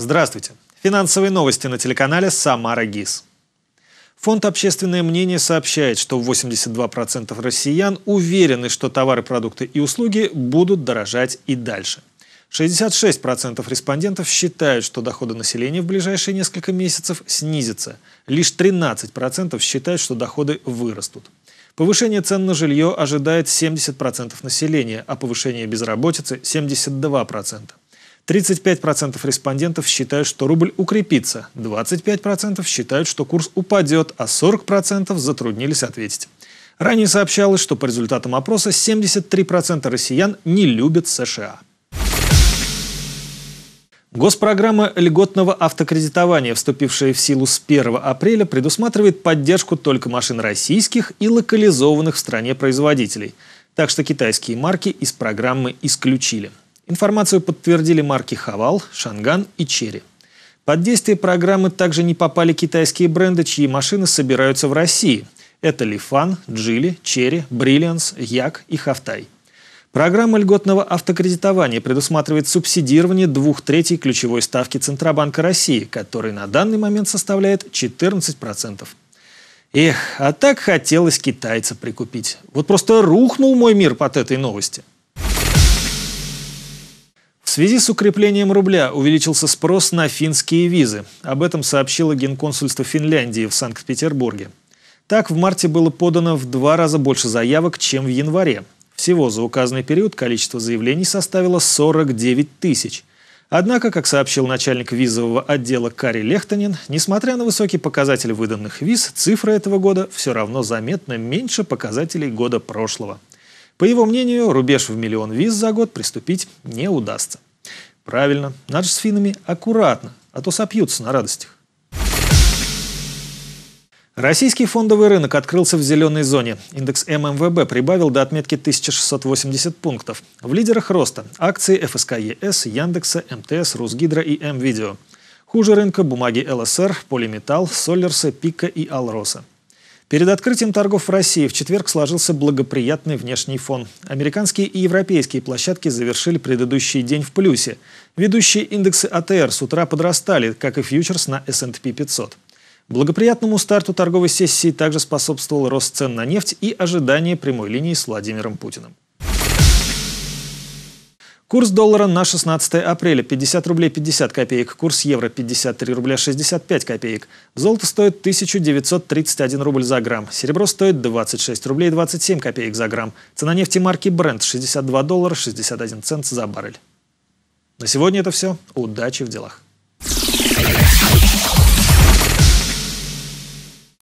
Здравствуйте. Финансовые новости на телеканале «Самара ГИС». Фонд «Общественное мнение» сообщает, что 82% россиян уверены, что товары, продукты и услуги будут дорожать и дальше. 66% респондентов считают, что доходы населения в ближайшие несколько месяцев снизятся. Лишь 13% считают, что доходы вырастут. Повышение цен на жилье ожидает 70% населения, а повышение безработицы – 72%. 35% респондентов считают, что рубль укрепится, 25% считают, что курс упадет, а 40% затруднились ответить. Ранее сообщалось, что по результатам опроса 73% россиян не любят США. Госпрограмма льготного автокредитования, вступившая в силу с 1 апреля, предусматривает поддержку только машин российских и локализованных в стране производителей. Так что китайские марки из программы исключили. Информацию подтвердили марки «Хавал», «Шанган» и «Черри». Под действие программы также не попали китайские бренды, чьи машины собираются в России. Это «Лифан», «Джили», «Черри», «Бриллианс», «Як» и Хавтай. Программа льготного автокредитования предусматривает субсидирование двух третей ключевой ставки Центробанка России, который на данный момент составляет 14%. Эх, а так хотелось китайца прикупить. Вот просто рухнул мой мир под этой новости связи с укреплением рубля увеличился спрос на финские визы. Об этом сообщило Генконсульство Финляндии в Санкт-Петербурге. Так, в марте было подано в два раза больше заявок, чем в январе. Всего за указанный период количество заявлений составило 49 тысяч. Однако, как сообщил начальник визового отдела Кари Лехтанин, несмотря на высокий показатель выданных виз, цифра этого года все равно заметно меньше показателей года прошлого. По его мнению, рубеж в миллион виз за год приступить не удастся. Правильно, надо же с финами аккуратно, а то сопьются на радостях. Российский фондовый рынок открылся в зеленой зоне. Индекс ММВБ прибавил до отметки 1680 пунктов. В лидерах роста – акции ФСК ЕС, Яндекса, МТС, Русгидро и МВидео. Хуже рынка – бумаги ЛСР, Полиметал, Солерса, Пика и Алроса. Перед открытием торгов в России в четверг сложился благоприятный внешний фон. Американские и европейские площадки завершили предыдущий день в плюсе. Ведущие индексы АТР с утра подрастали, как и фьючерс на S&P 500. Благоприятному старту торговой сессии также способствовал рост цен на нефть и ожидание прямой линии с Владимиром Путиным. Курс доллара на 16 апреля 50 рублей 50 копеек, курс евро 53 рубля 65 копеек. Золото стоит 1931 рубль за грамм, серебро стоит 26 рублей 27 копеек за грамм. Цена нефти марки Brent 62 доллара 61 цент за баррель. На сегодня это все. Удачи в делах.